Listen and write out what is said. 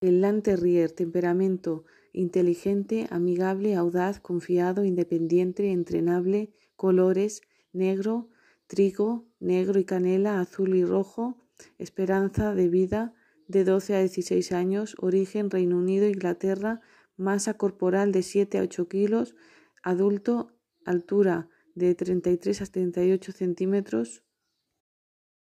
El Lanterrier, temperamento inteligente, amigable, audaz, confiado, independiente, entrenable, colores negro, trigo, negro y canela, azul y rojo, esperanza de vida de 12 a 16 años, origen Reino Unido, Inglaterra, masa corporal de 7 a 8 kilos, adulto, altura de 33 a 38 centímetros,